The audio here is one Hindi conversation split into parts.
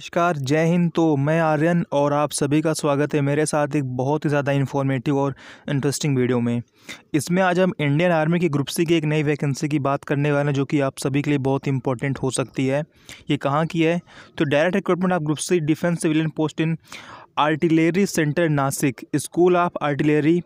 नमस्कार जय हिंद तो मैं आर्यन और आप सभी का स्वागत है मेरे साथ एक बहुत ही ज़्यादा इन्फॉर्मेटिव और इंटरेस्टिंग वीडियो में इसमें आज हम इंडियन आर्मी की ग्रुप सी की एक नई वैकेंसी की बात करने वाले हैं जो कि आप सभी के लिए बहुत इंपॉर्टेंट हो सकती है ये कहाँ की है तो direct recruitment of group C defence civilian post in artillery centre Nashik school of artillery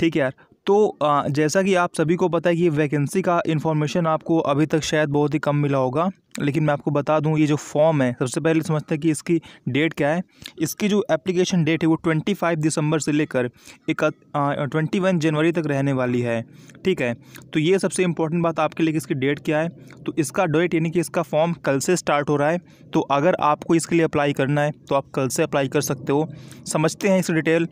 ठीक है यार तो जैसा कि आप सभी को पता है कि वैकेंसी का इन्फॉर्मेशन आपको अभी तक शायद बहुत ही कम मिला होगा लेकिन मैं आपको बता दूं ये जो फॉर्म है सबसे पहले समझते हैं कि इसकी डेट क्या है इसकी जो एप्लीकेशन डेट है वो ट्वेंटी फाइव दिसंबर से लेकर एक ट्वेंटी वन जनवरी तक रहने वाली है ठीक है तो ये सबसे इंपॉर्टेंट बात आपके लिए कि इसकी डेट क्या है तो इसका डेट यानी कि इसका फॉर्म कल से स्टार्ट हो रहा है तो अगर आपको इसके लिए अप्लाई करना है तो आप कल से अप्लाई कर सकते हो समझते हैं इसकी डिटेल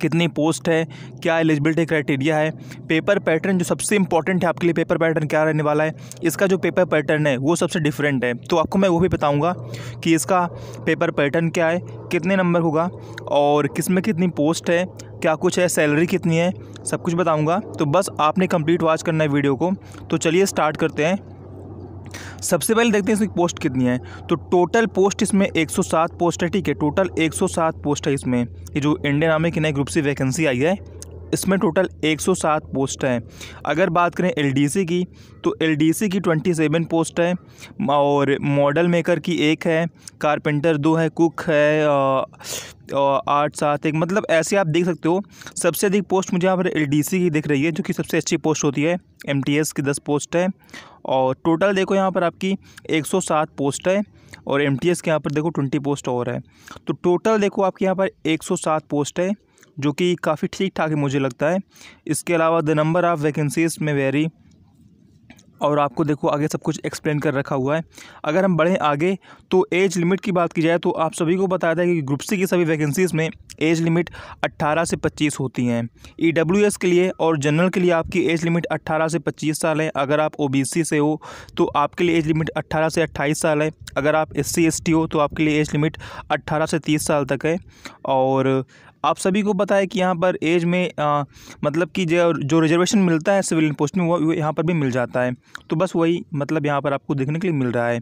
कितनी पोस्ट है क्या एलिजिबिलिटी क्राइटेरिया है पेपर पैटर्न जो सबसे इंपॉर्टेंट है आपके लिए पेपर पैटर्न क्या रहने वाला है इसका जो पेपर पैटर्न है वो सबसे डिफरेंट है तो आपको मैं वो भी बताऊँगा कि इसका पेपर पैटर्न क्या है कितने नंबर होगा और किस में कितनी पोस्ट है क्या कुछ है सैलरी कितनी है सब कुछ बताऊँगा तो बस आपने कंप्लीट वॉच करना है वीडियो को तो चलिए स्टार्ट करते हैं सबसे पहले देखते हैं इसमें पोस्ट कितनी है तो टोटल पोस्ट इसमें 107 पोस्ट है ठीक है टोटल 107 पोस्ट है इसमें ये जो इंडियन आर्मी की नई ग्रुप से वैकेंसी आई है इसमें टोटल 107 पोस्ट हैं अगर बात करें एलडीसी की तो एलडीसी की 27 पोस्ट है और मॉडल मेकर की एक है कारपेंटर दो है कुक है आठ सात एक मतलब ऐसे आप देख सकते हो सबसे अधिक पोस्ट मुझे यहाँ पर एल की दिख रही है जो कि सबसे अच्छी पोस्ट होती है एम की दस पोस्ट है और टोटल देखो यहाँ पर आपकी सात पोस्ट है और एम के यहाँ पर देखो ट्वेंटी पोस्ट और है तो टोटल देखो आपके यहाँ पर सात पोस्ट है जो कि काफ़ी ठीक ठाक है मुझे लगता है इसके अलावा द नंबर ऑफ़ वैकेंसीज़ में वेरी और आपको देखो आगे सब कुछ एक्सप्लेन कर रखा हुआ है अगर हम बढ़ें आगे तो एज लिमिट की बात की जाए तो आप सभी को बताया था कि ग्रुप सी की सभी वैकेंसीज़ में एज लिमिट 18 से 25 होती हैं ई e के लिए और जनरल के लिए आपकी एज लिमिट 18 से 25 साल है अगर आप ओ से हो तो आपके लिए एज लिमिट 18 से 28 साल है अगर आप एस सी हो तो आपके लिए एज लिमिट अट्ठारह से तीस साल तक है और आप सभी को पता है कि यहाँ पर एज में आ, मतलब कि जो जो रिजर्वेशन मिलता है सिविल पोस्ट में वो यहाँ पर भी मिल जाता है तो बस वही मतलब यहाँ पर आपको देखने के लिए मिल रहा है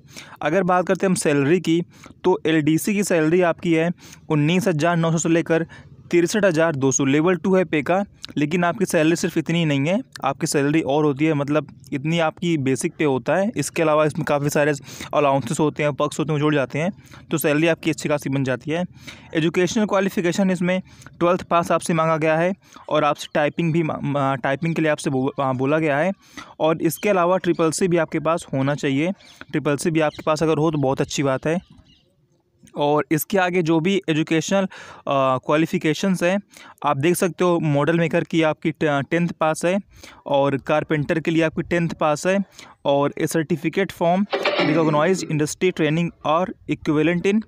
अगर बात करते हैं हम सैलरी की तो एल की सैलरी आपकी है उन्नीस हज़ार नौ सौ से लेकर तिरसठ हज़ार दो सौ लेवल टू है पे का लेकिन आपकी सैलरी सिर्फ इतनी ही नहीं है आपकी सैलरी और होती है मतलब इतनी आपकी बेसिक पे होता है इसके अलावा इसमें काफ़ी सारे अलाउंसेस होते हैं पक्स होते हैं जुड़ जाते हैं तो सैलरी आपकी अच्छी खासी बन जाती है एजुकेशनल क्वालिफिकेशन इसमें ट्वेल्थ पास आपसे मांगा गया है और आपसे टाइपिंग भी टाइपिंग के लिए आपसे बो, हाँ, बोला गया है और इसके अलावा ट्रिपल सी भी आपके पास होना चाहिए ट्रिपल सी भी आपके पास अगर हो तो बहुत अच्छी बात है और इसके आगे जो भी एजुकेशनल क्वालिफ़िकेशंस हैं आप देख सकते हो मॉडल मेकर की आपकी टेंथ पास है और कारपेंटर के लिए आपकी टेंथ पास है और a certificate form recognise industry training और equivalent in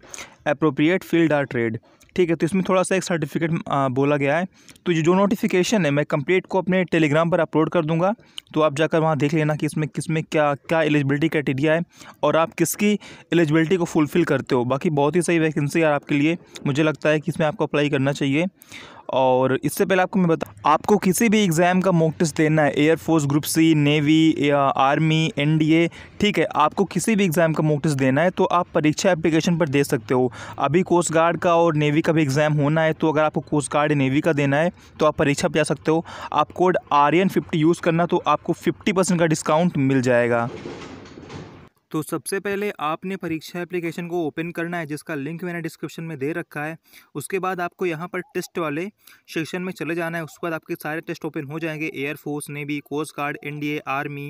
appropriate field or trade ठीक है तो इसमें थोड़ा सा एक सर्टिफिकेट बोला गया है तो ये जो नोटिफिकेशन है मैं कंप्लीट को अपने टेलीग्राम पर अपलोड कर दूंगा तो आप जाकर वहाँ देख लेना कि इसमें किस में क्या क्या एलिजिबिलिटी क्राइटेरिया है और आप किसकी एलिजिबिलिटी को फुलफ़िल करते हो बाकी बहुत ही सही वैकेंसी है आपके लिए मुझे लगता है कि इसमें आपको अप्लाई करना चाहिए और इससे पहले आपको मैं बता आपको किसी भी एग्ज़ाम का मॉक टेस्ट देना है air force group C navy army NDA ठीक है आपको किसी भी एग्ज़ाम का मॉक टेस्ट देना है तो आप परीक्षा एप्लीकेशन पर दे सकते हो अभी कोस्ट गार्ड का और नेवी का भी एग्ज़ाम होना है तो अगर आपको कोस्ट गार्ड नेवी का देना है तो आप परीक्षा पर जा सकते हो आप कोड आर फिफ्टी यूज़ करना तो आपको फिफ्टी परसेंट का डिस्काउंट मिल जाएगा तो सबसे पहले आपने परीक्षा एप्लीकेशन को ओपन करना है जिसका लिंक मैंने डिस्क्रिप्शन में दे रखा है उसके बाद आपको यहाँ पर टेस्ट वाले सेक्शन में चले जाना है उसके बाद आपके सारे टेस्ट ओपन हो जाएंगे air force navy coast guard and army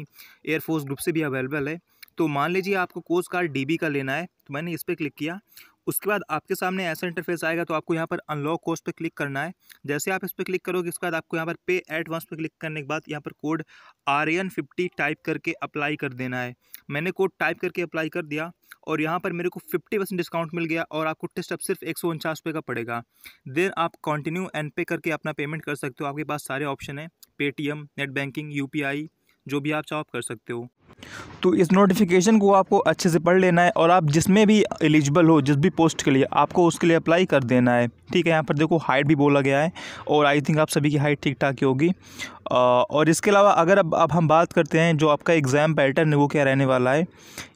air force group से भी अवेलेबल है तो मान लीजिए आपको कोस्ट गार्ड डी का लेना है तो मैंने इस पर क्लिक किया उसके बाद आपके सामने ऐसा इंटरफेस आएगा तो आपको यहाँ पर अनलॉक कोस्ट पर क्लिक करना है जैसे आप इस पर क्लिक करोगे इसके बाद आपको यहाँ पर पे एडवांस पर क्लिक करने के बाद यहाँ पर code R N fifty type करके अप्लाई कर देना है मैंने कोड टाइप करके अप्लाई कर दिया और यहाँ पर मेरे को फिफ्टी परसेंट डिस्काउंट मिल गया और आपको टेस्ट अब सिर्फ एक सौ उनचास रुपये का पड़ेगा देन आप कंटिन्यू एंड पे करके अपना पेमेंट कर सकते हो आपके पास सारे ऑप्शन हैं पेटीएम नेट बैंकिंग यू जो भी आप चाहो आप कर सकते हो तो इस नोटिफिकेशन को आपको अच्छे से पढ़ लेना है और आप जिसमें भी एलिजिबल हो जिस भी पोस्ट के लिए आपको उसके लिए अप्लाई कर देना है ठीक है यहाँ पर देखो हाइट भी बोला गया है और आई थिंक आप सभी की हाइट ठीक ठाक ही होगी और इसके अलावा अगर अब अब हम बात करते हैं जो आपका एग्ज़ाम पैटर्न है वो क्या रहने वाला है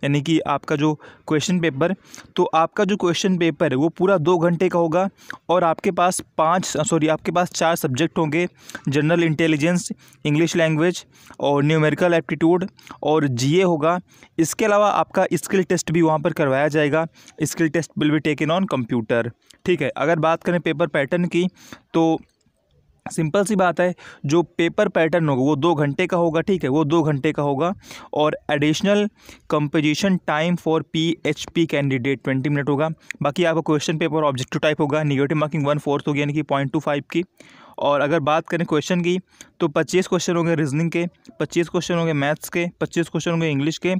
यानी कि आपका जो क्वेश्चन पेपर तो आपका जो क्वेश्चन पेपर है वो पूरा दो घंटे का होगा और आपके पास पाँच सॉरी आपके पास चार सब्जेक्ट होंगे जनरल इंटेलिजेंस इंग्लिश लैंग्वेज और न्यूमेरिकल एप्टीट्यूड और जी होगा इसके अलावा आपका स्किल टेस्ट भी वहाँ पर करवाया जाएगा skill test will be taken on computer ठीक है अगर बात बात करें पेपर पैटर्न की तो सिंपल सी बात है जो पेपर पैटर्न होगा वो दो घंटे का होगा ठीक है वो दो घंटे का होगा और additional composition time for P H P candidate twenty minute होगा बाकी आपका क्वेश्चन पेपर ऑब्जेक्टिव टाइप होगा निगेटिव मार्किंग वन फोर्थ होगी यानी कि पॉइंट टू फाइव की और अगर बात करें क्वेश्चन की तो पच्चीस क्वेश्चन होंगे रीजनिंग के पच्चीस क्वेश्चन होंगे मैथ्स के पच्चीस क्वेश्चन होंगे इंग्लिश के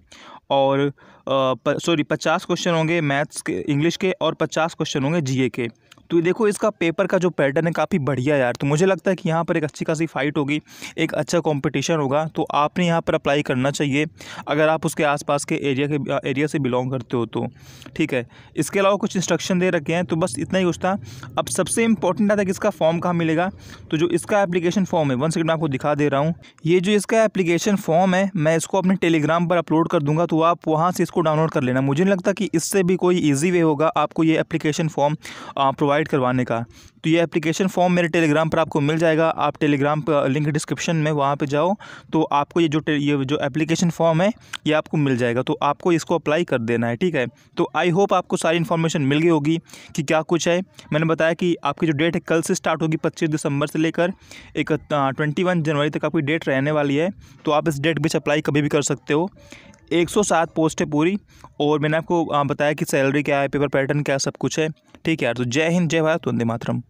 और सॉरी पचास क्वेश्चन होंगे मैथ्स के इंग्लिश के और पचास क्वेश्चन होंगे जी के तो देखो इसका पेपर का जो पैटर्न है काफ़ी बढ़िया यार तो मुझे लगता है कि यहाँ पर एक अच्छी खासी फ़ाइट होगी एक अच्छा कॉम्पिटिशन होगा तो आपने यहाँ पर अप्लाई करना चाहिए अगर आप उसके आसपास के एरिया के एरिया से बिलोंग करते हो तो ठीक है इसके अलावा कुछ इंस्ट्रक्शन दे रखे हैं तो बस इतना ही कुछ था अब सबसे इंपॉर्टेंट आता है कि इसका फॉर्म कहाँ मिलेगा तो जो इसका एप्लीकेशन फॉर्म है वन सेकेंड मैं आपको दिखा दे रहा हूँ ये जो इसका एप्लीकेशन फॉर्म है मैं इसको अपने टेलीग्राम पर अपलोड कर दूंगा तो आप वहाँ से इसको डाउनलोड कर लेना मुझे नहीं लगता कि इससे भी कोई ईजी वे होगा आपको ये एप्लीकेशन फॉर्म प्रोवाइड प्रोवाइड करवाने का तो ये एप्लीकेशन फॉर्म मेरे टेलीग्राम पर आपको मिल जाएगा आप टेलीग्राम पर लिंक डिस्क्रिप्शन में वहाँ पर जाओ तो आपको ये जो ये जो एप्लीकेशन फॉर्म है ये आपको मिल जाएगा तो आपको इसको अप्लाई कर देना है ठीक है तो आई होप आपको सारी इन्फॉर्मेशन मिल गई होगी कि क्या कुछ है मैंने बताया कि आपकी जो डेट है कल से स्टार्ट होगी पच्चीस दिसंबर से लेकर एक ट्वेंटी जनवरी तक आपकी डेट रहने वाली है तो आप इस डेट बीच अप्लाई कभी भी कर सकते हो 107 पोस्ट है पूरी और मैंने आपको बताया कि सैलरी क्या है पेपर पैटर्न क्या सब कुछ है ठीक है यार तो जय हिंद जय भारत वंदे मातरम